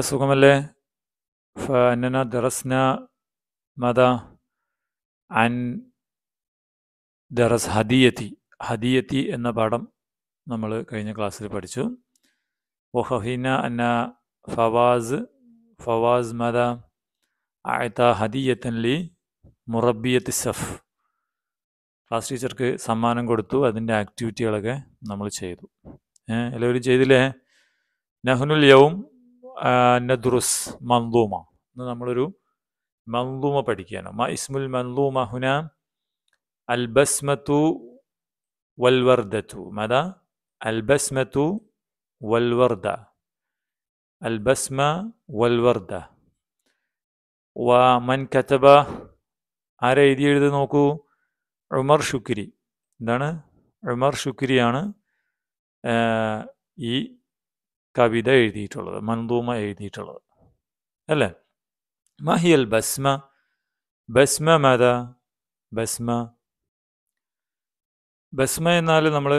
നല്ല സുഖമല്ലേ ഫനന ദറസ്ന മത അൻ ദറസ് ഹദിയത്തി ഹദിയത്തി എന്ന പാഠം നമ്മൾ കഴിഞ്ഞ ക്ലാസ്സിൽ പഠിച്ചു വൊഹഹിന അന്ന ഫവാസ് ഫവാസ് മത ആയത്ത ഹദിയത്തൻ ലി മുറബിയത്ത് സഫ് ക്ലാസ് ടീച്ചർക്ക് സമ്മാനം കൊടുത്തു അതിൻ്റെ ആക്ടിവിറ്റികളൊക്കെ നമ്മൾ ചെയ്തു ഏഹ് എല്ലാവരും ചെയ്തില്ലേ നഹ്നുൽ യവും ندرس منظومة ഇന്ന് നമ്മളൊരു മന്ദൂമ പഠിക്കുകയാണ് മ ഇസ്മുൽ മന്ദൂമ ഹുന അൽബസ്മത്തു വൽവർദത്തു മത അൽബസ്മത്തു والوردة البسمة والوردة ومن كتب ആരെ എഴുതിയത് عمر شكري دانا عمر شكري أنا آه കവിത എഴുതിയിട്ടുള്ളത് മന്ദൂമ എഴുതിയിട്ടുള്ളത് അല്ലേ മഹിയൽ ബസ്മ ബസ്മ മത ബസ്മ ബസ്മ എന്നാൽ നമ്മൾ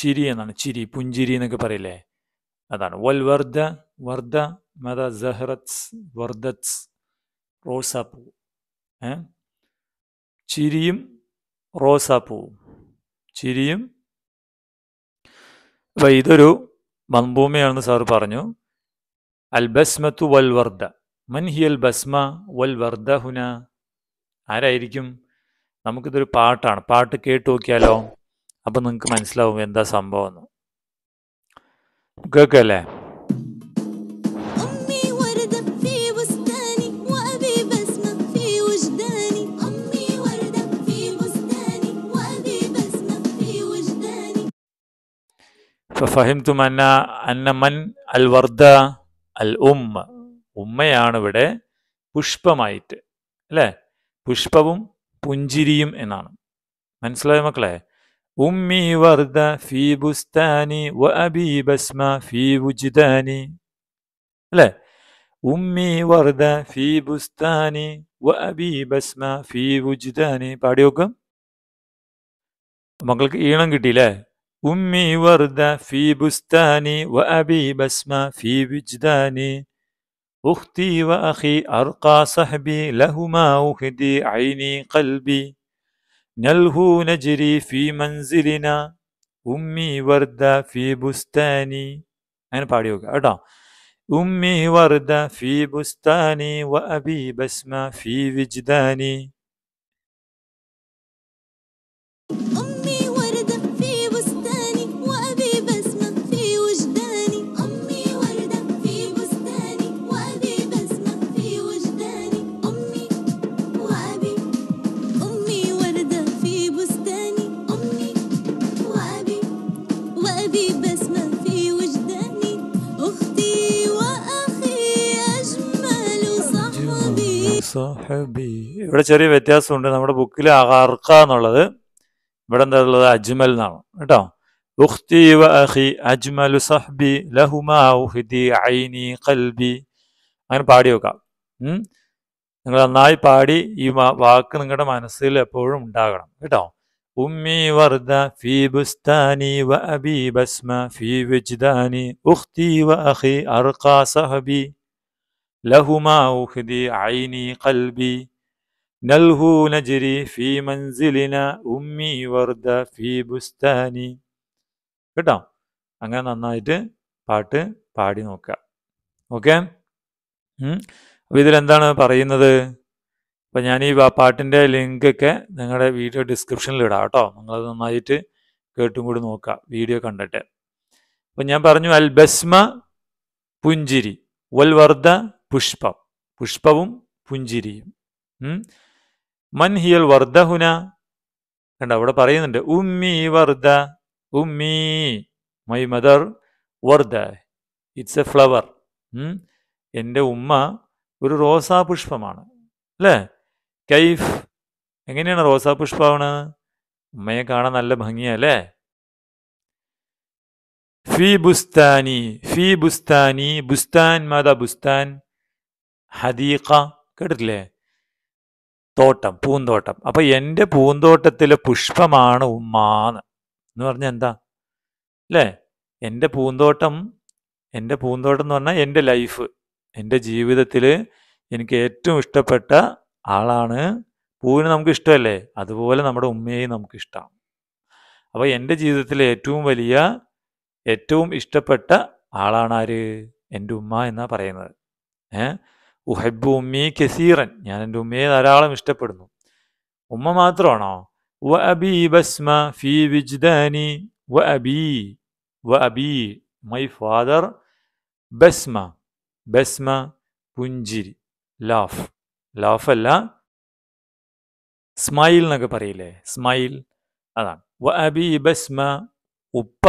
ചിരി എന്നാണ് ചിരി പുഞ്ചിരി എന്നൊക്കെ പറയില്ലേ അതാണ് വൽ വർദ്ധ വർദ്ധ മത ജഹ്റത്സ് വർദ്ധത്സ് റോസാപ്പൂ ഏ ചിരിയും റോസാപ്പൂവും ചിരിയും അപ്പം ഇതൊരു മൺഭൂമിയാണെന്ന് സാർ പറഞ്ഞു അൽ ബസ്മത്തു വൽ വർദ്ധ മൻ ഹിയൽ ബസ്മ വൽ വർദ്ധ ഹുന ആരായിരിക്കും നമുക്കിതൊരു പാട്ടാണ് പാട്ട് കേട്ട് നോക്കിയാലോ അപ്പം നിങ്ങൾക്ക് മനസ്സിലാവും എന്താ സംഭവം എന്ന് കേൾക്കല്ലേ ഫഹിംതും അന്ന അന്നമൻ അൽ വർദ്ധ അൽ ഉമ്മ ഉമ്മയാണ് ഇവിടെ പുഷ്പമായിട്ട് അല്ലേ പുഷ്പവും പുഞ്ചിരിയും എന്നാണ് മനസ്സിലായ മക്കളെ ഉമ്മി വർദ്ധ ഫീ ബുസ്താനി വ ബസ്മ ഫീ വുജിദാനി അല്ലേ ഉമ്മി വർദ്ധ ഫീ ബുസ്താനി വ ബസ്മ ഫീ വുജിദാനി പാടിയോക്കും മക്കൾക്ക് ഈണം കിട്ടിയില്ലേ أمي وردة في بستاني وأبي بسمة في وجداني أختي وأخي أرقى صحبي لهما أهدي عيني قلبي نلهو نجري في منزلنا أمي وردة في بستاني أنا بعد أدا أمي وردة في بستاني وأبي بسمة في وجداني അഹബി ഇവിടെ ചെറിയ വ്യത്യാസമുണ്ട് നമ്മുടെ ബുക്കിൽ അഹർക്ക എന്നുള്ളത് ഇവിടെ എന്താ ഉള്ളത് അജ്മൽ എന്നാണ് കേട്ടോ അഖി അജ്മലു ഖൽബി അങ്ങനെ പാടി വെക്കാം നിങ്ങൾ നന്നായി പാടി ഈ വാക്ക് നിങ്ങളുടെ മനസ്സിൽ എപ്പോഴും ഉണ്ടാകണം കേട്ടോ ഉമ്മി വർദ ഫീ ബുസ്താനി വ ബസ്മ ഫീ വിജ്ദാനി ഉഖ്തി അഖി സഹബി ലഹുമാ ഉഹ്ദി ഐനി കൽബി നൽഹു നജ്രി ഫി മൻസിലിന ഉമ്മി വർദ ഫി ബുസ്താനി കേട്ടോ അങ്ങനെ നന്നായിട്ട് പാട്ട് പാടി നോക്കുക ഓക്കെ അപ്പോൾ ഇതിലെന്താണ് പറയുന്നത് അപ്പം ഞാൻ ഈ പാട്ടിൻ്റെ ലിങ്കൊക്കെ നിങ്ങളുടെ വീഡിയോ ഡിസ്ക്രിപ്ഷനിൽ ഇടാം കേട്ടോ നിങ്ങൾ നന്നായിട്ട് കേട്ടും കൂടി നോക്കുക വീഡിയോ കണ്ടിട്ട് അപ്പം ഞാൻ പറഞ്ഞു അൽ ബസ്മ പുഞ്ചിരി വൽ വർദ്ധ പുഷ്പം പുഷ്പവും പുഞ്ചിരിയും മൻ ഹിയൽ വർദ്ധഹുന കണ്ട അവിടെ പറയുന്നുണ്ട് ഉമ്മി വർദ്ധ ഉമ്മി മൈ മദർ വർദ്ധ ഇറ്റ്സ് എ ഫ്ലവർ എൻ്റെ ഉമ്മ ഒരു റോസാ പുഷ്പമാണ് അല്ലേ കൈഫ് എങ്ങനെയാണ് റോസാ പുഷ്പമാണ് ഉമ്മയെ കാണാൻ നല്ല ഭംഗിയല്ലേ ഫി ബുസ്താനി ഫി ബുസ്താനി ബുസ്താൻ മാതാ ബുസ്താൻ ഹദീഖ കേട്ടിട്ടില്ലേ തോട്ടം പൂന്തോട്ടം അപ്പൊ എൻ്റെ പൂന്തോട്ടത്തിലെ പുഷ്പമാണ് ഉമ്മാന്ന് എന്ന് പറഞ്ഞാൽ എന്താ അല്ലേ എൻ്റെ പൂന്തോട്ടം എൻ്റെ പൂന്തോട്ടം എന്ന് പറഞ്ഞാൽ എൻ്റെ ലൈഫ് എൻ്റെ ജീവിതത്തിൽ എനിക്ക് ഏറ്റവും ഇഷ്ടപ്പെട്ട ആളാണ് പൂവിന് നമുക്ക് ഇഷ്ടമല്ലേ അതുപോലെ നമ്മുടെ ഉമ്മയെയും നമുക്ക് ഇഷ്ടമാണ് അപ്പോൾ എൻ്റെ ജീവിതത്തിലെ ഏറ്റവും വലിയ ഏറ്റവും ഇഷ്ടപ്പെട്ട ആളാണ് ആര് എൻ്റെ ഉമ്മ എന്നാണ് പറയുന്നത് ഏഹ് ഉഹബ് ഉമ്മി കസീറൻ ഞാൻ എൻ്റെ ഉമ്മയെ ധാരാളം ഇഷ്ടപ്പെടുന്നു ഉമ്മ മാത്രമാണോ വ അബി ബസ്മ ഫി വിജ്ദാനി വ അബി വ അബി മൈ ഫാദർ ബസ്മ ബസ്മ പുഞ്ചിരി ലാഫ് ലാഫ് അല്ല സ്മൈൽ എന്നൊക്കെ പറയില്ലേ സ്മൈൽ അതാണ് വ അബി ബസ്മ ഉപ്പ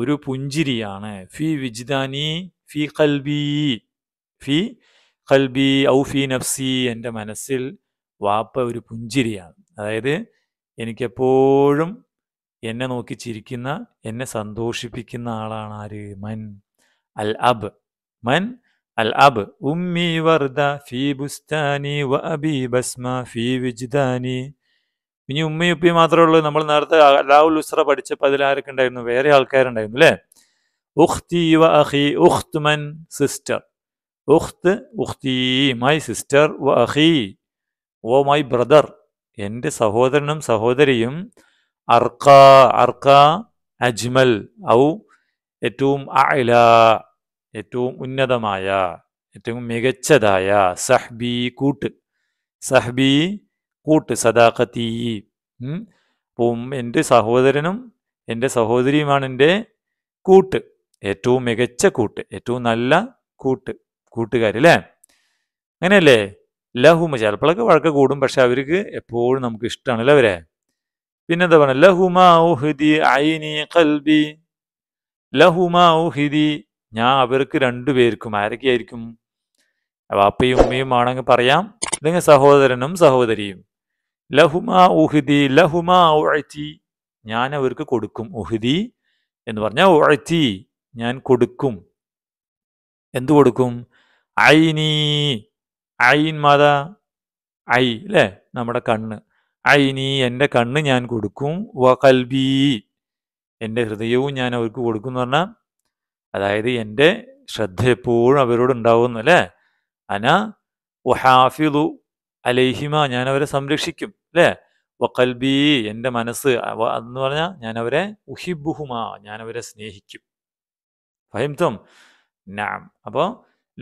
ഒരു പുഞ്ചിരിയാണ് ഫി വിജ്ദാനി ഫി കൽബി ഫി കൽബി ഔഫി നഫ്സി എൻ്റെ മനസ്സിൽ വാപ്പ ഒരു പുഞ്ചിരിയാണ് അതായത് എനിക്കെപ്പോഴും എന്നെ നോക്കി ചിരിക്കുന്ന എന്നെ സന്തോഷിപ്പിക്കുന്ന ആളാണ് ആര് മൻ അൽ അബ് മൻ അൽ അബ് ഉമ്മി വർദ ഫീ ബുസ്താനി വബി ബസ്മ ഫീ വിജ്ദാനി ഇനി ഉമ്മയും ഉപ്പയും മാത്രമേ ഉള്ളൂ നമ്മൾ നേരത്തെ അലാവുൽ ഉസ്ര പഠിച്ചപ്പോൾ അതിൽ ആരൊക്കെ ഉണ്ടായിരുന്നു വേറെ ആൾക്കാരുണ്ടായിരുന്നു അല്ലേ ഉഖ്തി വ അഹി ഉഖ്ത് മൻ സിസ്റ്റർ ഉഖ്ത് ഉഖ്തി മൈ സിസ്റ്റർ വ അഖി ഓ മൈ ബ്രദർ എൻ്റെ സഹോദരനും സഹോദരിയും അർക്ക അർക്ക അജ്മൽ ഔ ഏറ്റവും അല ഏറ്റവും ഉന്നതമായ ഏറ്റവും മികച്ചതായ സഹ്ബി കൂട്ട് സഹ്ബി കൂട്ട് സദാഖത്തി അപ്പം എൻ്റെ സഹോദരനും എൻ്റെ സഹോദരിയുമാണ് എൻ്റെ കൂട്ട് ഏറ്റവും മികച്ച കൂട്ട് ഏറ്റവും നല്ല കൂട്ട് കൂട്ടുകാർ അല്ലേ അങ്ങനെയല്ലേ ലഹുമ ചിലപ്പോഴൊക്കെ വഴക്ക് കൂടും പക്ഷെ അവർക്ക് എപ്പോഴും നമുക്ക് ഇഷ്ടമാണ് അല്ലേ അവരെ പിന്നെന്താ പറയുക ലഹുമാ ഊഹിദി ഐനി കൽബി ലഹുമാ ഊഹിദി ഞാൻ അവർക്ക് രണ്ടുപേർക്കും ആരൊക്കെയായിരിക്കും വാപ്പയും ഉമ്മയും ആണെങ്കിൽ പറയാം അല്ലെങ്കിൽ സഹോദരനും സഹോദരിയും ലഹുമാ ഊഹിദി ലഹുമാ ഉഴറ്റി ഞാൻ അവർക്ക് കൊടുക്കും ഉഹിദി എന്ന് പറഞ്ഞാൽ ഉഴത്തി ഞാൻ കൊടുക്കും എന്തു കൊടുക്കും ഐനി ഐൻ മാത ഐ അല്ലേ നമ്മുടെ കണ്ണ് ഐനി എൻ്റെ കണ്ണ് ഞാൻ കൊടുക്കും വ കൽബി എൻ്റെ ഹൃദയവും ഞാൻ അവർക്ക് കൊടുക്കും എന്ന് പറഞ്ഞാൽ അതായത് എൻ്റെ ശ്രദ്ധ എപ്പോഴും അവരോട് ഉണ്ടാവുന്നു അല്ലേ അന വഹാഫിദു അലൈഹിമ ഞാൻ അവരെ സംരക്ഷിക്കും അല്ലേ വക്കൽബി എൻ്റെ മനസ്സ് എന്ന് പറഞ്ഞാൽ ഞാൻ അവരെ ഉഹിബുഹുമാ ഞാൻ അവരെ സ്നേഹിക്കും ഫഹിംതം നാം അപ്പോൾ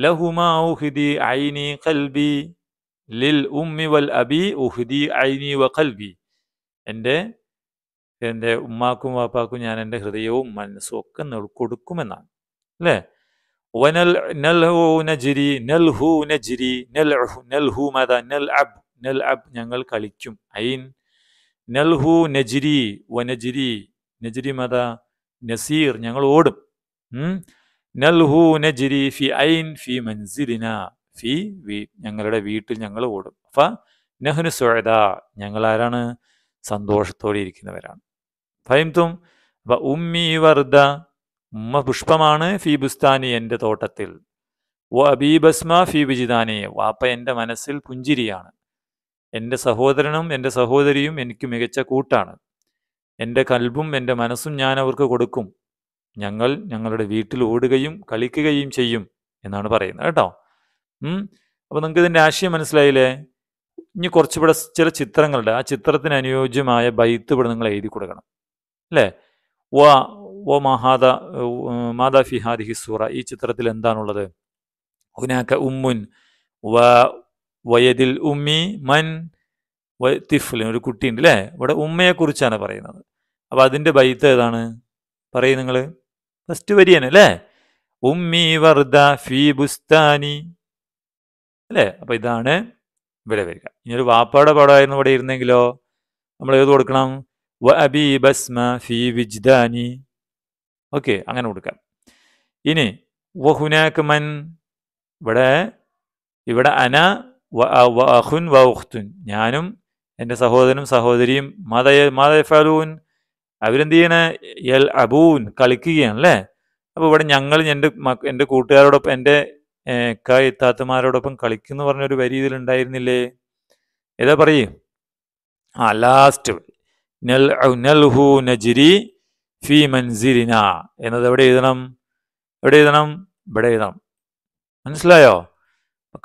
ലഹുമാ ഉഹ്ദി ഐനി കൽബി ലിൽ ഉമ്മി വൽ അബി ഉഹ്ദി ഐനി വ കൽബി എൻ്റെ എൻ്റെ ഉമ്മാക്കും വാപ്പാക്കും ഞാൻ എൻ്റെ ഹൃദയവും മനസ്സും ഒക്കെ കൊടുക്കുമെന്നാണ് അല്ലേ വനൽ നൽഹു നജിരി നൽഹു നജിരി നൽ നൽഹു മത നൽ അബ് നൽ അബ് ഞങ്ങൾ കളിക്കും ഐൻ നൽഹു നജിരി വനജിരി നജിരി മത നസീർ ഞങ്ങൾ ഓടും നൽഹു നജിരി ഫി ഐൻ ഫി മൻസിലിന ഫി വീ ഞങ്ങളുടെ വീട്ടിൽ ഞങ്ങൾ ഓടും ഫ നഹ്നു സുഴത ഞങ്ങൾ ആരാണ് സന്തോഷത്തോടെ ഇരിക്കുന്നവരാണ് ഫൈംതും വ ഉമ്മി വർദ ഉമ്മ പുഷ്പമാണ് ഫി ബുസ്താനി എൻ്റെ തോട്ടത്തിൽ വ അബീബസ്മ ഫി വിജിതാനി വാപ്പ എൻ്റെ മനസ്സിൽ പുഞ്ചിരിയാണ് എൻ്റെ സഹോദരനും എൻ്റെ സഹോദരിയും എനിക്ക് മികച്ച കൂട്ടാണ് എൻ്റെ കൽബും എൻ്റെ മനസ്സും ഞാൻ അവർക്ക് കൊടുക്കും ഞങ്ങൾ ഞങ്ങളുടെ വീട്ടിൽ ഓടുകയും കളിക്കുകയും ചെയ്യും എന്നാണ് പറയുന്നത് കേട്ടോ അപ്പോൾ നിങ്ങൾക്ക് ഇതിൻ്റെ ആശയം മനസ്സിലായില്ലേ ഇനി കുറച്ചുകൂടെ ചില ചിത്രങ്ങളുടെ ആ ചിത്രത്തിന് അനുയോജ്യമായ ബൈത്ത് ഇവിടെ നിങ്ങൾ എഴുതി കൊടുക്കണം അല്ലേ ഓ ഓ മഹാദ മാതാ ഫിഹാദി ഹിസൂറ ഈ ചിത്രത്തിൽ എന്താണുള്ളത് ഹുനാക്ക ഉമ്മുൻ വ വയതിൽ ഉമ്മി മൻ തിഫ്ലിൻ ഒരു കുട്ടിയുണ്ട് അല്ലേ ഇവിടെ ഉമ്മയെക്കുറിച്ചാണ് പറയുന്നത് അപ്പോൾ അതിൻ്റെ ബൈത്ത് ഏതാണ് പറയും നിങ്ങൾ ഫസ്റ്റ് വരിയാണ് അല്ലേ ഉമ്മി വർദ ഫി ബുസ്താനി അല്ലേ അപ്പൊ ഇതാണ് ഇവിടെ വരിക ഒരു വാപ്പയുടെ പാടമായിരുന്നു ഇവിടെ ഇരുന്നെങ്കിലോ നമ്മൾ ഏത് കൊടുക്കണം വ അബി ബസ്മ ഫി വിജ്ദാനി ഓക്കെ അങ്ങനെ കൊടുക്കാം ഇനി വഹുനാക്ക് മൻ ഇവിടെ ഇവിടെ അന വഹുൻ വഹ്തുൻ ഞാനും എൻ്റെ സഹോദരനും സഹോദരിയും മാതയ മാതയ ഫലൂൻ അവരെന്ത് ചെയ്യണേ എൽ അബൂൻ കളിക്കുകയാണ് അല്ലേ അപ്പോൾ ഇവിടെ ഞങ്ങൾ എൻ്റെ മക്ക എൻ്റെ കൂട്ടുകാരോടൊപ്പം എൻ്റെ ക ഇത്താത്തമാരോടൊപ്പം കളിക്കുന്നു പറഞ്ഞൊരു വരി ഇതിൽ ഉണ്ടായിരുന്നില്ലേ ഏതാ പറയും ആ ലാസ്റ്റ് നൽ നൽഹു നജിരി ഫി മൻസിരിന എന്നത് എവിടെ എഴുതണം എവിടെ എഴുതണം ഇവിടെ എഴുതണം മനസ്സിലായോ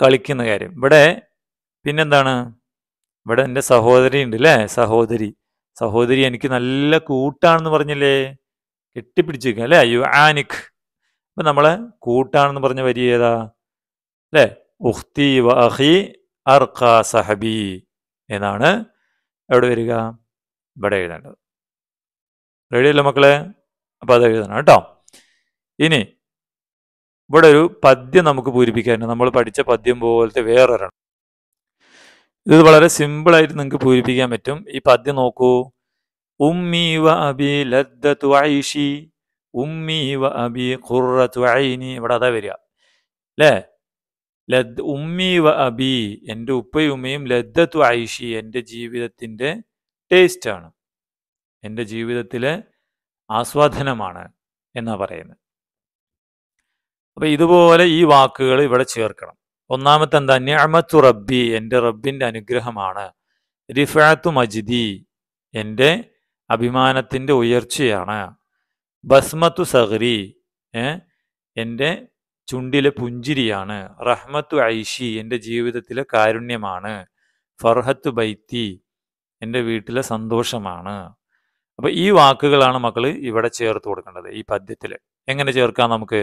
കളിക്കുന്ന കാര്യം ഇവിടെ പിന്നെന്താണ് ഇവിടെ എൻ്റെ സഹോദരി ഉണ്ട് അല്ലേ സഹോദരി സഹോദരി എനിക്ക് നല്ല കൂട്ടാണെന്ന് പറഞ്ഞില്ലേ കെട്ടിപ്പിടിച്ചിരിക്കുക അല്ലേ അയ്യോ ആനിഖ് അപ്പം നമ്മളെ കൂട്ടാണെന്ന് പറഞ്ഞ വരി ഏതാ അല്ലേ ഉഹ്തി വ അർഖ സഹബി എന്നാണ് എവിടെ വരിക ഇവിടെ എഴുതേണ്ടത് റെഡിയല്ലോ മക്കളെ അപ്പോൾ അത് എഴുതണം കേട്ടോ ഇനി ഇവിടെ ഒരു പദ്യം നമുക്ക് പൂരിപ്പിക്കാനുണ്ട് നമ്മൾ പഠിച്ച പദ്യം പോലത്തെ വേറൊരെണ്ണം ഇത് വളരെ സിമ്പിളായിട്ട് നിങ്ങൾക്ക് പൂരിപ്പിക്കാൻ പറ്റും ഈ പദ്യം നോക്കൂ ഉമ്മി വ അബി ലദ്ദത്തു ഐഷി ഉമ്മി വ അബി ഖുറത്തു ഇവിടെ അതാ വരിക അല്ലേ ലദ് ഉമ്മി വ അബി എൻ്റെ ഉപ്പയും ഉമ്മയും ലദ്ദത്തു ഐഷി എൻ്റെ ജീവിതത്തിൻ്റെ ടേസ്റ്റാണ് എൻ്റെ ജീവിതത്തിലെ ആസ്വാദനമാണ് എന്നാ പറയുന്നത് അപ്പൊ ഇതുപോലെ ഈ വാക്കുകൾ ഇവിടെ ചേർക്കണം ഒന്നാമത്തെ എന്താ ഞാമത്തു റബ്ബി എൻ്റെ റബ്ബിൻ്റെ അനുഗ്രഹമാണ് റിഫാത്തു മജിദി എൻ്റെ അഭിമാനത്തിൻ്റെ ഉയർച്ചയാണ് ബസ്മത്തു സഹ്രി എൻ്റെ ചുണ്ടിലെ പുഞ്ചിരിയാണ് റഹ്മത്തു ഐഷി എൻ്റെ ജീവിതത്തിലെ കാരുണ്യമാണ് ഫർഹത്തു ബൈത്തി എൻ്റെ വീട്ടിലെ സന്തോഷമാണ് അപ്പോൾ ഈ വാക്കുകളാണ് മക്കൾ ഇവിടെ ചേർത്ത് കൊടുക്കേണ്ടത് ഈ പദ്യത്തിൽ എങ്ങനെ ചേർക്കാം നമുക്ക്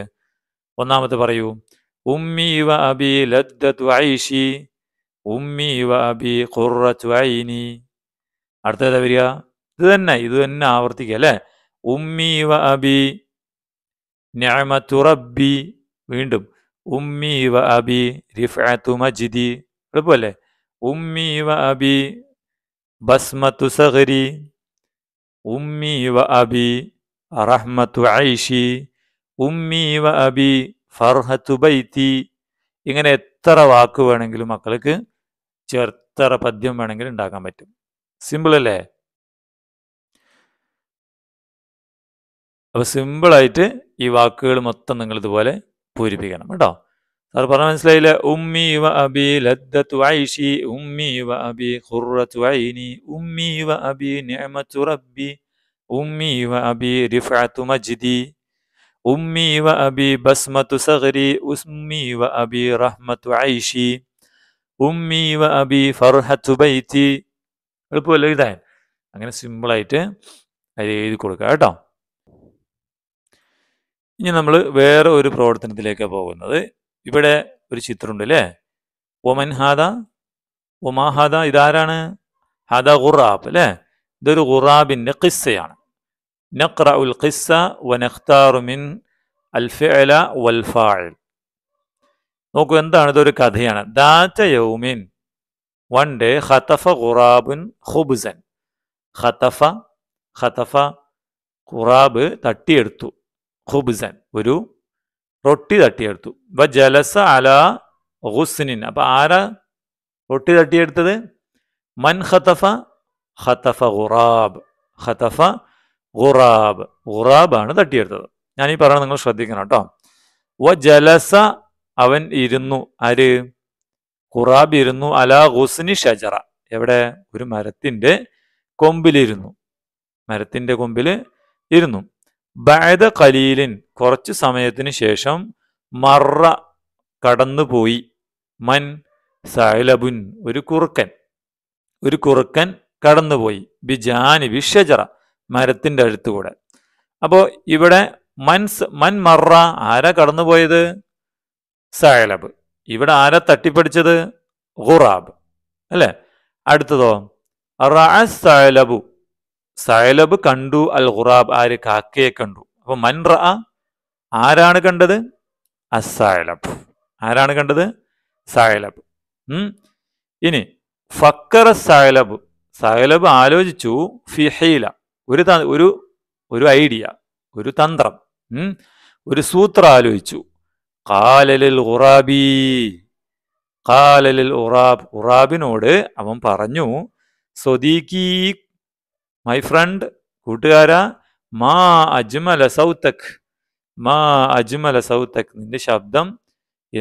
ഒന്നാമത് പറയൂ ഉമ്മി വ അബി ലദ്ദത്തു ഐഷി ഉമ്മി വ അബി ഖുറത്തു ഐനി അടുത്തത് വരിക ഇത് തന്നെ ഇത് തന്നെ ആവർത്തിക്കുക അല്ലേ ഉമ്മി വ അബി ഞാമത്തു റബ്ബി വീണ്ടും ഉമ്മി വ അബി റിഫാത്തു മജിദി എളുപ്പമല്ലേ ഉമ്മി വ അബി ബസ്മത്തു സഹരി ഉമ്മി വ അബി റഹ്മത്തു ഐഷി ഉമ്മി വ അബി ഫർഹത്തു ബൈത്തി ഇങ്ങനെ എത്ര വാക്ക് വേണമെങ്കിലും മക്കൾക്ക് ചെറുത്തറ പദ്യം വേണമെങ്കിലും ഉണ്ടാക്കാൻ പറ്റും സിമ്പിൾ അല്ലേ അപ്പോൾ സിമ്പിളായിട്ട് ഈ വാക്കുകൾ മൊത്തം നിങ്ങൾ ഇതുപോലെ പൂരിപ്പിക്കണം കേട്ടോ സാർ പറഞ്ഞ മനസ്സിലായില്ല ഉമ്മി വ അബി ലദ്ദത്തു ഐഷി ഉമ്മി വ അബി ഖുർറത്തു ഐനി ഉമ്മി വ അബി നിഅമത്തു റബ്ബി ഉമ്മി വ അബി റിഫാത്തു മജ്ദി ഉമ്മി വ അബി ബസ്മത്തു സഹരി ഉസ്മി വ അബി റഹ്മത്തു ഐഷി ഉമ്മി വ അബി ഫർഹത്തു ബൈത്തി എളുപ്പമല്ല ഇതായൻ അങ്ങനെ സിമ്പിളായിട്ട് അത് എഴുതി കൊടുക്കുക കേട്ടോ ഇനി നമ്മൾ വേറെ ഒരു പ്രവർത്തനത്തിലേക്കാണ് പോകുന്നത് ഇവിടെ ഒരു ചിത്രമുണ്ട് അല്ലേ ഒമൻ ഹാദ ഒമാ ഹാദ ഇതാരാണ് ഹാദ ഖുറാബ് അല്ലേ ഇതൊരു ഖുറാബിൻ്റെ കിസ്സയാണ് نقرأ القصة ونختار من الفعل والفاعل نقول عندنا ندور كذيانا ذات يوم one day خطف غراب خبزا خطف خطف غراب تطيرت خبزا ഒരു റൊട്ടി തട്ടിയെടുത്തു വ ജലസ അല ഗുസ്നിൻ അപ്പൊ ആരാ റൊട്ടി خطف خطف ഖതഫ خطف ഖതഫ ഖുറാബ് ഖുറാബാണ് തട്ടിയെടുത്തത് ഞാൻ ഈ പറയണത് നിങ്ങൾ ശ്രദ്ധിക്കണം കേട്ടോ വ ജലസ അവൻ ഇരുന്നു ആര് ഖുറാബ് ഇരുന്നു അലാ ഹുസ്നി ഷജറ എവിടെ ഒരു മരത്തിന്റെ കൊമ്പിലിരുന്നു മരത്തിന്റെ കൊമ്പിൽ ഇരുന്നു ബഅദ ഖലീലിൻ കുറച്ച് സമയത്തിന് ശേഷം മറ കടന്നുപോയി മൻ സൈലബുൻ ഒരു കുറുക്കൻ ഒരു കുറുക്കൻ കടന്നുപോയി ബിജാനി വിഷജറ മരത്തിൻ്റെ അടുത്തുകൂടെ അപ്പോൾ ഇവിടെ മൻസ് മൻ മറ ആരാ കടന്നുപോയത് സൈലബ് ഇവിടെ ആരാ തട്ടിപ്പടിച്ചത് ഖുറാബ് അല്ലേ അടുത്തതോ സൈലബു സൈലബ് കണ്ടു അൽ ഖുറാബ് ആര് കാക്കയെ കണ്ടു അപ്പൊ മൻ റ ആരാണ് കണ്ടത് അസൈലബ് ആരാണ് കണ്ടത് സൈലബ് ഇനി ഫക്കറ സൈലബ് സൈലബ് ആലോചിച്ചു ഫിഹീല ഒരു ഒരു ഒരു ഐഡിയ ഒരു തന്ത്രം ഒരു സൂത്രം ആലോചിച്ചു കാലലിൽ ഉറാബി കാലലിൽ ഉറാബ് ഉറാബിനോട് അവൻ പറഞ്ഞു സ്വദീഖി മൈ ഫ്രണ്ട് കൂട്ടുകാര മാ അജ്മല സൗത്തക് മാ അജ്മല സൗത്തക് നിന്റെ ശബ്ദം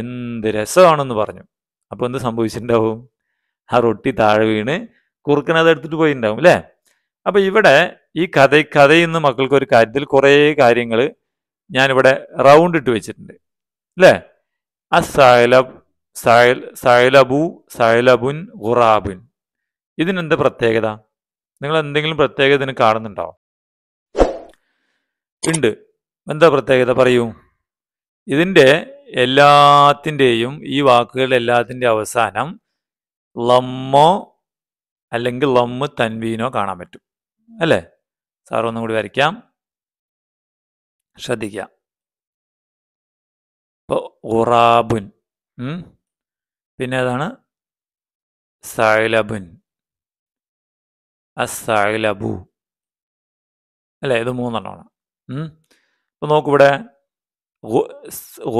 എന്ത് രസമാണെന്ന് പറഞ്ഞു അപ്പോൾ എന്ത് സംഭവിച്ചിട്ടുണ്ടാവും ആ റൊട്ടി താഴെ വീണ് കുറുക്കനത് എടുത്തിട്ട് പോയിട്ടുണ്ടാവും അല്ലേ അപ്പോൾ ഇവിടെ ഈ കഥ കഥയിൽ നിന്ന് മക്കൾക്ക് ഒരു കാര്യത്തിൽ കുറേ കാര്യങ്ങൾ ഞാനിവിടെ റൗണ്ട് ഇട്ട് വെച്ചിട്ടുണ്ട് അല്ലേ ആ സഹലബ് സൈൽ സൈലബു സൈലബുൻ ഖുറാബുൻ ഇതിനെന്ത് പ്രത്യേകത നിങ്ങൾ എന്തെങ്കിലും പ്രത്യേകത ഇതിന് കാണുന്നുണ്ടോ ഉണ്ട് എന്താ പ്രത്യേകത പറയൂ ഇതിൻ്റെ എല്ലാത്തിൻ്റെയും ഈ വാക്കുകളുടെ എല്ലാത്തിൻ്റെ അവസാനം ലമ്മോ അല്ലെങ്കിൽ ലമ്മ് തൻവീനോ കാണാൻ പറ്റും അല്ലേ സാർ ഒന്നും കൂടി വരയ്ക്കാം ശ്രദ്ധിക്കാം ഇപ്പോൾ ഉറാബുൻ പിന്നെ അതാണ് സൈലബുൻ അസൈലബു അല്ലേ ഇത് മൂന്നെണ്ണമാണ് അപ്പോൾ നോക്കിവിടെ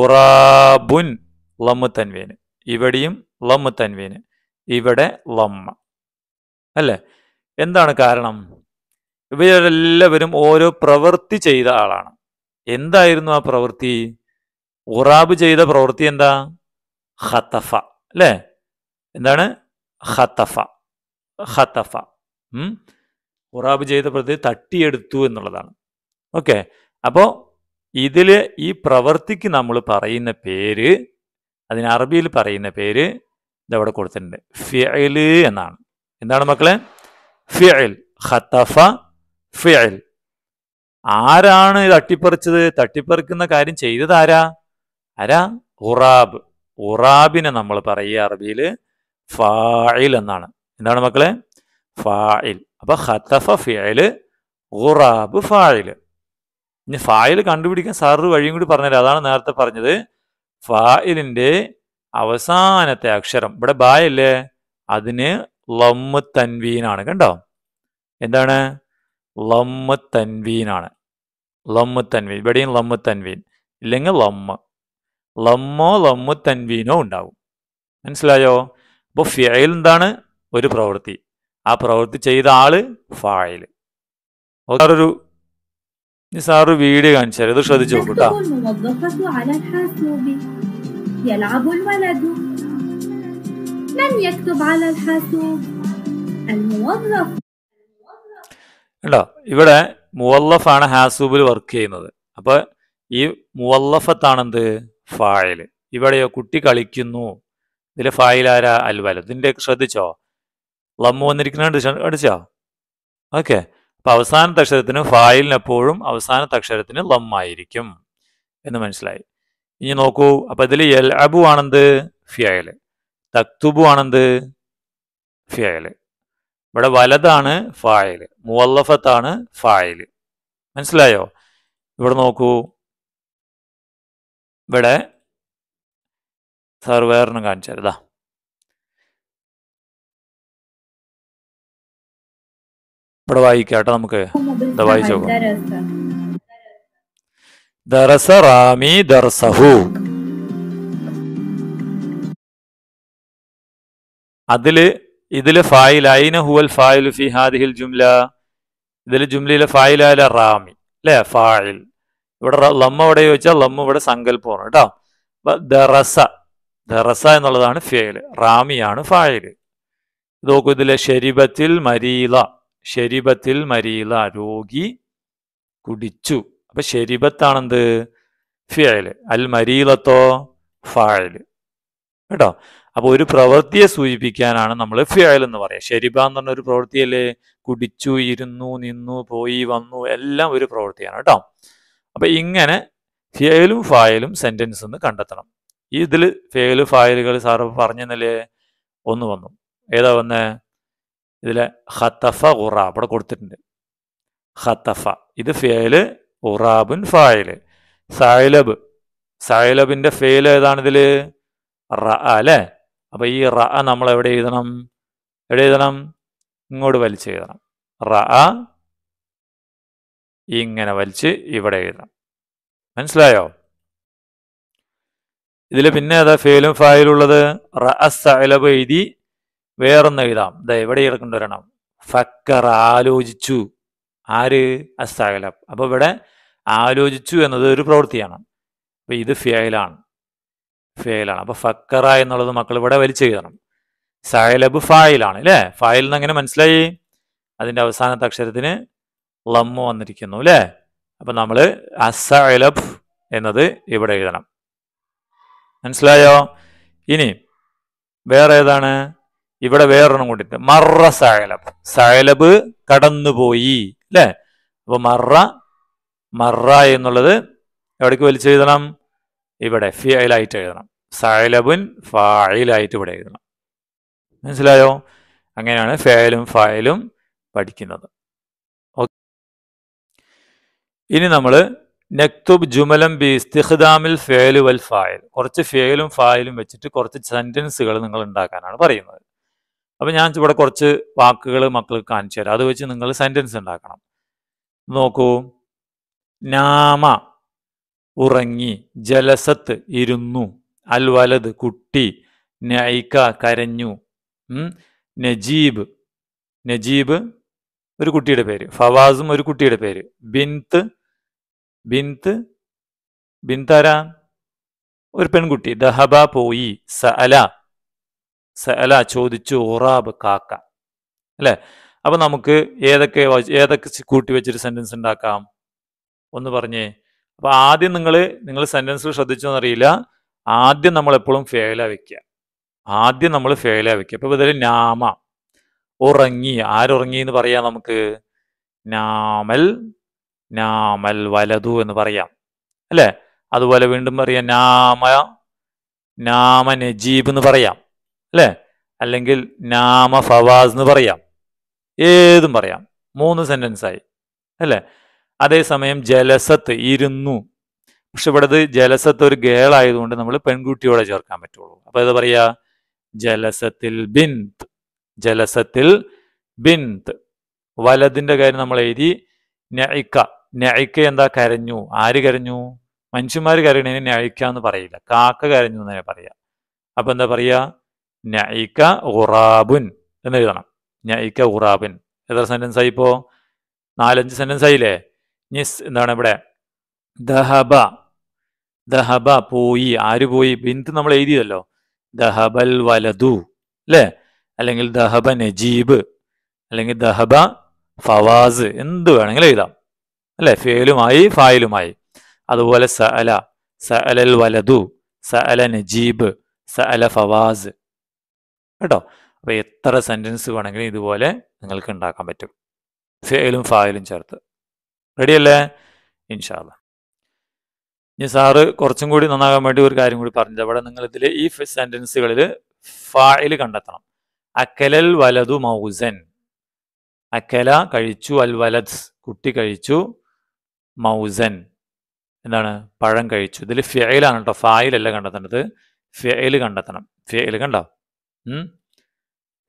ഉറാബുൻ ലമ്മ തൻവേന് ഇവിടെയും ലമ്മ തൻവേന് ഇവിടെ ലമ്മ അല്ലേ എന്താണ് കാരണം ഇവരെല്ലാവരും ഓരോ പ്രവൃത്തി ചെയ്ത ആളാണ് എന്തായിരുന്നു ആ പ്രവൃത്തി ഉറാബ് ചെയ്ത പ്രവൃത്തി എന്താ ഹത്തഫ അല്ലേ എന്താണ് ഹത്തഫ ഹത്തഫ ഉറാബ് ചെയ്ത പ്രവൃത്തി തട്ടിയെടുത്തു എന്നുള്ളതാണ് ഓക്കെ അപ്പോൾ ഇതിൽ ഈ പ്രവൃത്തിക്ക് നമ്മൾ പറയുന്ന പേര് അതിന് അറബിയിൽ പറയുന്ന പേര് ഇതവിടെ കൊടുത്തിട്ടുണ്ട് ഫിയൽ എന്നാണ് എന്താണ് മക്കളെ ഫിയൽ ഹത്തഫ ഫിയൽ ആരാണ് അട്ടിപ്പറിച്ചത് തട്ടിപ്പറിക്കുന്ന കാര്യം ചെയ്തത് ആരാ ആരാ ഉറാബ് ഉറാബിനെ നമ്മൾ പറയുക അറബിയിൽ ഫായിൽ എന്നാണ് എന്താണ് മക്കളെ ഫായിൽ അപ്പൊ ഹത്തഫ ഫിയല് ഉറാബ് ഫായിൽ ഇനി ഫായിൽ കണ്ടുപിടിക്കാൻ സാറ് വഴിയും കൂടി പറഞ്ഞല്ലോ അതാണ് നേരത്തെ പറഞ്ഞത് ഫായിലിന്റെ അവസാനത്തെ അക്ഷരം ഇവിടെ ബായല്ലേ അതിന് ലമ്മ തൻവീനാണ് കണ്ടോ എന്താണ് ലമ്മ തൻവീനാണ് ലമ്മ തൻവീൻ ഇവിടെയും ലമ്മ തൻവീൻ ഇല്ലെങ്കിൽ ലമ്മ ലമ്മോ ലമ്മ തൻവീനോ ഉണ്ടാവും മനസ്സിലായോ അപ്പോൾ ഫിയയിൽ എന്താണ് ഒരു പ്രവൃത്തി ആ പ്രവൃത്തി ചെയ്ത ആള് ഫായിൽ ഒരു സാറ് വീഡിയോ കാണിച്ചു തരാം ഇത് ശ്രദ്ധിച്ചു നോക്കൂട്ടാ من يكتب على الحاسوب الموظف കേട്ടോ ഇവിടെ മുവല്ലഫാണ് ഹാസൂബിൽ വർക്ക് ചെയ്യുന്നത് അപ്പോൾ ഈ മുവല്ലഫത്താണെന്ത് ഫായൽ ഇവിടെയോ കുട്ടി കളിക്കുന്നു ഇതിലെ ആരാ അൽവല ഇതിൻ്റെ ശ്രദ്ധിച്ചോ ലമ്മു വന്നിരിക്കുന്നുണ്ട് അടിച്ചോ ഓക്കെ അപ്പോൾ അവസാനത്തെ അക്ഷരത്തിന് ഫായിലിനെപ്പോഴും അവസാനത്തെ അക്ഷരത്തിന് ലമ്മായിരിക്കും എന്ന് മനസ്സിലായി ഇനി നോക്കൂ അപ്പോൾ ഇതിൽ എൽ അബു ആണെന്ത് ഫിയൽ തക്തുബു ആണെന്ത് ഫിയൽ ഇവിടെ വലതാണ് ഫായൽ മുവല്ലഫത്താണ് ഫായൽ മനസ്സിലായോ ഇവിടെ നോക്കൂ ഇവിടെ സർവേറിനും കാണിച്ചു തരതാ ഇവിടെ വായിക്കാട്ടെ നമുക്ക് വായിച്ചു ദർസ ദർസഹു അതില് ഇതിൽ ഫായിൽ ഐന ഹുവൽ ഫായിൽ ഫി ഹാദിഹിൽ ജുംല ഇതിൽ ജുംലയിലെ ആയാലെ റാമി അല്ലേ ഫായിൽ ഇവിടെ ലമ്മ ഇവിടെ ചോദിച്ചാൽ ലമ്മ ഇവിടെ സങ്കല്പമാണ് കേട്ടോ ദറസ ദറസ എന്നുള്ളതാണ് ഫേല് റാമിയാണ് ഫായിൽ ഇത് നോക്കൂ ഇതിലെ ഷരീബത്തിൽ മരീല ഷരീബത്തിൽ മരീല രോഗി കുടിച്ചു അപ്പൊ ഷരീബത്താണെന്ത് ഫിയല് അൽ മരീലത്തോ ഫായിൽ കേട്ടോ അപ്പോൾ ഒരു പ്രവൃത്തിയെ സൂചിപ്പിക്കാനാണ് നമ്മൾ ഫിയൽ എന്ന് പറയുക ശരിബ എന്ന് പറഞ്ഞ ഒരു പ്രവൃത്തിയല്ലേ കുടിച്ചു ഇരുന്നു നിന്നു പോയി വന്നു എല്ലാം ഒരു പ്രവൃത്തിയാണ് കേട്ടോ അപ്പം ഇങ്ങനെ ഫിയലും ഫായലും സെൻറ്റൻസ് എന്ന് കണ്ടെത്തണം ഇതിൽ ഫിയല് ഫായലുകൾ സാറ് പറഞ്ഞെന്നല്ലേ ഒന്ന് വന്നു ഏതാ വന്നേ ഇതിലെ ഹത്തഫ ഉറ അവിടെ കൊടുത്തിട്ടുണ്ട് ഹത്തഫ ഇത് ഫേല് ഉറാബുൻ ഫായല് സൈലബ് സൈലബിൻ്റെ ഫേൽ ഏതാണിതിൽ റ അല്ലേ അപ്പോൾ ഈ റ നമ്മൾ എവിടെ എഴുതണം എവിടെ എഴുതണം ഇങ്ങോട്ട് എഴുതണം റ ഇങ്ങനെ വലിച്ച് ഇവിടെ എഴുതണം മനസ്സിലായോ ഇതിൽ പിന്നെ ഏതാ ഫേലും ഫായിലുള്ളത് റഅലബ് എഴുതി വേറൊന്ന് എഴുതാം ഇതാ എവിടെ വരണം ഫക്കർ ആലോചിച്ചു ആര് അസ്തകലബ് അപ്പോൾ ഇവിടെ ആലോചിച്ചു എന്നത് ഒരു പ്രവൃത്തിയാണ് അപ്പോൾ ഇത് ഫിയലാണ് ഫെയിലാണ് അപ്പൊ ഫക്കറ എന്നുള്ളത് മക്കൾ ഇവിടെ വലിച്ചെഴുതണം സൈലബ് ഫായിലാണ് അല്ലേ ഫായിൽ എന്ന് എങ്ങനെ മനസ്സിലായി അതിന്റെ അവസാനത്തെ അക്ഷരത്തിന് ലമ്മ വന്നിരിക്കുന്നു അല്ലേ അപ്പൊ നമ്മൾ അസൈലബ് എന്നത് ഇവിടെ എഴുതണം മനസ്സിലായോ ഇനി വേറെ ഏതാണ് ഇവിടെ വേറൊരെണ്ണം കൂട്ടിട്ട് മറ സൈലബ് സൈലബ് കടന്നുപോയി അല്ലേ അപ്പൊ മറ മറ എന്നുള്ളത് എവിടേക്ക് വലിച്ചെഴുതണം ഇവിടെ ഫിയലായിട്ട് എഴുതണം സൈലബുൻ ഫായിലായിട്ട് ഇവിടെ എഴുതണം മനസ്സിലായോ അങ്ങനെയാണ് ഫയലും ഫയലും പഠിക്കുന്നത് ഇനി നമ്മൾ നെക്തുബ് ജുമലം ബി ഇസ്തിഖ്ദാമിൽ ഫേലു വൽ ഫായൽ കുറച്ച് ഫേലും ഫായലും വെച്ചിട്ട് കുറച്ച് സെൻറ്റൻസുകൾ നിങ്ങൾ ഉണ്ടാക്കാനാണ് പറയുന്നത് അപ്പം ഞാൻ ഇവിടെ കുറച്ച് വാക്കുകൾ മക്കൾക്ക് കാണിച്ചു തരാം അത് വെച്ച് നിങ്ങൾ സെൻറ്റൻസ് ഉണ്ടാക്കണം നോക്കൂ നാമ ഉറങ്ങി ജലസത്ത് ഇരുന്നു അൽ വലത് കുട്ടി നൈക്ക കരഞ്ഞു നജീബ് നജീബ് ഒരു കുട്ടിയുടെ പേര് ഫവാസും ഒരു കുട്ടിയുടെ പേര് ബിന്ത് ബിന്ത് ബിന്താരാ ഒരു പെൺകുട്ടി ദഹബ പോയി സഅല സഅല ചോദിച്ചു ഉറാബ് കാക്ക അല്ലെ അപ്പൊ നമുക്ക് ഏതൊക്കെ ഏതൊക്കെ കൂട്ടി വെച്ചൊരു സെന്റൻസ് ഉണ്ടാക്കാം ഒന്ന് പറഞ്ഞേ അപ്പോൾ ആദ്യം നിങ്ങൾ നിങ്ങൾ സെൻറ്റൻസ് ശ്രദ്ധിച്ചോന്നറിയില്ല ആദ്യം നമ്മൾ എപ്പോഴും ഫേല വെക്കുക ആദ്യം നമ്മൾ ഫേല വെക്കുക അപ്പോൾ ഇതിൽ നാമ ഉറങ്ങി ആരുറങ്ങി എന്ന് പറയാം നമുക്ക് നാമൽ നാമൽ വലതു എന്ന് പറയാം അല്ലേ അതുപോലെ വീണ്ടും പറയാം നാമ നാമ നജീബ് എന്ന് പറയാം അല്ലേ അല്ലെങ്കിൽ നാമ ഫവാസ് എന്ന് പറയാം ഏതും പറയാം മൂന്ന് സെൻറ്റൻസായി അല്ലേ അതേസമയം ജലസത്ത് ഇരുന്നു പക്ഷെ ഇവിടെ ജലസത്ത് ഒരു ഗേൾ ആയതുകൊണ്ട് നമ്മൾ പെൺകുട്ടിയോടെ ചേർക്കാൻ പറ്റുള്ളൂ അപ്പൊ എന്താ പറയാ ജലസത്തിൽ ബിന്ത് ജലസത്തിൽ ബിന്ത് വലതിന്റെ കാര്യം നമ്മൾ എഴുതി ഞയ്ക്ക ഞയ്ക്ക എന്താ കരഞ്ഞു ആര് കരഞ്ഞു മനുഷ്യന്മാർ കരയണേന് ഞയ്ക്ക എന്ന് പറയില്ല കാക്ക കരഞ്ഞു എന്നേ പറയാ അപ്പൊ എന്താ പറയാ ഞയ്ക്ക ഉറാബുൻ എന്ന് എഴുതണം ഞയ്ക്ക ഉറാബുൻ എത്ര സെന്റൻസ് ആയിപ്പോ നാലഞ്ച് സെന്റൻസ് ആയില്ലേ നിസ് എന്താണ് ഇവിടെ ദഹബ ദഹബ പോയി ആര് പോയി ബിന്ത് നമ്മൾ എഴുതിയല്ലോ ദഹബൽ വലതു അല്ലേ അല്ലെങ്കിൽ ദഹബ നജീബ് അല്ലെങ്കിൽ ദഹബ ഫവാസ് എന്ത് വേണമെങ്കിൽ എഴുതാം അല്ലെ ഫേലുമായി ഫായിലുമായി അതുപോലെ സഅല സഅലൽ വലതു സഅല നജീബ് സഅല ഫവാസ് കേട്ടോ അപ്പോൾ എത്ര സെന്റൻസ് വേണമെങ്കിലും ഇതുപോലെ നിങ്ങൾക്ക് ഉണ്ടാക്കാൻ പറ്റും ഫേലും ഫായിലും ചേർത്ത് റെഡിയല്ലേ ഇൻഷാല്ല ഇനി സാറ് കുറച്ചും കൂടി നന്നാകാൻ വേണ്ടി ഒരു കാര്യം കൂടി പറഞ്ഞത് അവിടെ നിങ്ങൾ ഇതിൽ ഈ സെന്റൻസുകളിൽ ഫായിൽ കണ്ടെത്തണം അക്കലൽ വലതു മൗസൻ അക്കല കഴിച്ചു അൽ വലത് കുട്ടി കഴിച്ചു മൗസൻ എന്താണ് പഴം കഴിച്ചു ഇതിൽ ഫെയിലാണ് കേട്ടോ ഫായിലല്ല കണ്ടെത്തേണ്ടത് ഫെയിൽ കണ്ടെത്തണം ഫെയിൽ കണ്ടോ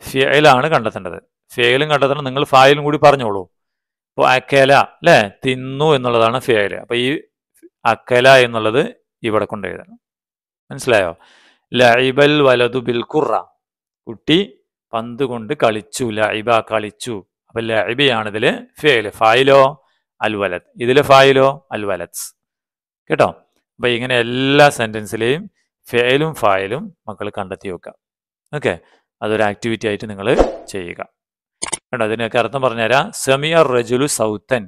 ഫെയിലാണ് കണ്ടെത്തേണ്ടത് ഫെയിലും കണ്ടെത്തണം നിങ്ങൾ ഫായിലും കൂടി പറഞ്ഞോളൂ അപ്പോൾ അക്കേല അല്ലേ തിന്നു എന്നുള്ളതാണ് ഫിയല് അപ്പോൾ ഈ അക്കേല എന്നുള്ളത് ഇവിടെ കൊണ്ട് എഴുതണം മനസ്സിലായോ ലൈബൽ വലതു ബിൽക്കുറ കുട്ടി പന്ത് കൊണ്ട് കളിച്ചു ലൈബ കളിച്ചു അപ്പൊ ലൈബയാണ് ഇതിൽ ഫേല് ഫായിലോ അൽ വലത് ഇതിൽ ഫായിലോ അൽ കേട്ടോ അപ്പൊ ഇങ്ങനെ എല്ലാ സെന്റൻസിലെയും ഫേലും ഫായിലും മക്കൾ കണ്ടെത്തി വെക്കുക ഓക്കെ അതൊരു ആക്ടിവിറ്റി ആയിട്ട് നിങ്ങൾ ചെയ്യുക കേട്ടോ അതിനൊക്കെ അർത്ഥം പറഞ്ഞുതരാം സെമിയർ റജുലു സൗത്തൻ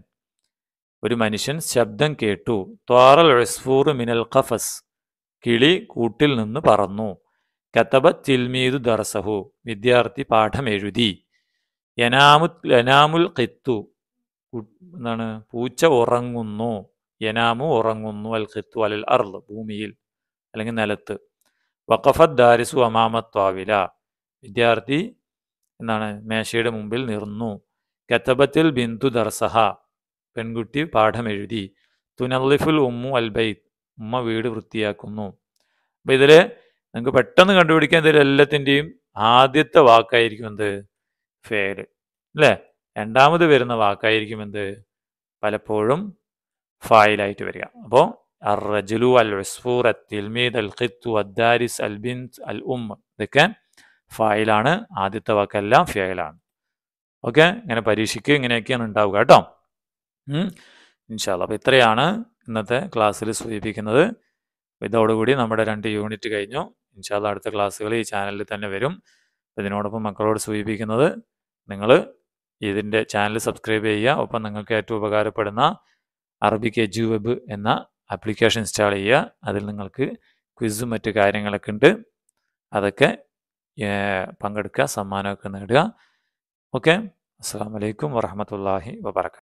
ഒരു മനുഷ്യൻ ശബ്ദം കേട്ടു ത്വാറൽ റസ്ഫൂർ മിനൽ ഖഫസ് കിളി കൂട്ടിൽ നിന്ന് പറന്നു കത്തബ തിൽമീദു ദർസഹു വിദ്യാർത്ഥി പാഠം എഴുതി യനാമു യനാമുൽ ഖിത്തു എന്താണ് പൂച്ച ഉറങ്ങുന്നു യനാമു ഉറങ്ങുന്നു അൽ ഖിത്തു അലൽ അർള് ഭൂമിയിൽ അല്ലെങ്കിൽ നിലത്ത് വഖഫദ് ദാരിസു അമാമത്വാവില വിദ്യാർത്ഥി എന്താണ് മേശയുടെ മുമ്പിൽ നിർന്നു കത്തബത്തിൽ ബിന്ദു ദർസഹ പെൺകുട്ടി പാഠം എഴുതി തുനല്ലിഫുൽ ഉമ്മു അൽബൈത്ത് ഉമ്മ വീട് വൃത്തിയാക്കുന്നു അപ്പം ഇതിൽ നിങ്ങൾക്ക് പെട്ടെന്ന് കണ്ടുപിടിക്കാൻ ഇതിൽ എല്ലാത്തിൻ്റെയും ആദ്യത്തെ വാക്കായിരിക്കും എന്ത് ഫേല് അല്ലേ രണ്ടാമത് വരുന്ന വാക്കായിരിക്കും എന്ത് പലപ്പോഴും ഫായിലായിട്ട് വരിക അപ്പോൾ അൽ റജുലു അൽ വസ്ഫൂർ അൽ തിൽമീദ് അൽ ഖിത്തു അദ്ദാരിസ് അൽ ബിൻസ് അൽ ഉമ്മ ഇതൊക്കെ ഫയലാണ് ആദ്യത്തെ വാക്കെല്ലാം ഫയലാണ് ഓക്കെ ഇങ്ങനെ പരീക്ഷയ്ക്ക് ഇങ്ങനെയൊക്കെയാണ് ഉണ്ടാവുക കേട്ടോ ഇൻഷാല്ല അപ്പം ഇത്രയാണ് ഇന്നത്തെ ക്ലാസ്സിൽ സൂചിപ്പിക്കുന്നത് ഇതോടുകൂടി നമ്മുടെ രണ്ട് യൂണിറ്റ് കഴിഞ്ഞു ഇൻഷാല്ല അടുത്ത ക്ലാസ്സുകൾ ഈ ചാനലിൽ തന്നെ വരും ഇതിനോടൊപ്പം മക്കളോട് സൂചിപ്പിക്കുന്നത് നിങ്ങൾ ഇതിൻ്റെ ചാനൽ സബ്സ്ക്രൈബ് ചെയ്യുക ഒപ്പം നിങ്ങൾക്ക് ഏറ്റവും ഉപകാരപ്പെടുന്ന അറബിക് എജു വെബ് എന്ന ആപ്ലിക്കേഷൻ ഇൻസ്റ്റാൾ ചെയ്യുക അതിൽ നിങ്ങൾക്ക് ക്വിസും മറ്റു കാര്യങ്ങളൊക്കെ ഉണ്ട് അതൊക്കെ പങ്കെടുക്കുക സമ്മാനമൊക്കെ നേടുക ഓക്കെ അസ്സാം വലൈക്കും വറഹമത്തല്ലാഹി വബർക്കാത്തു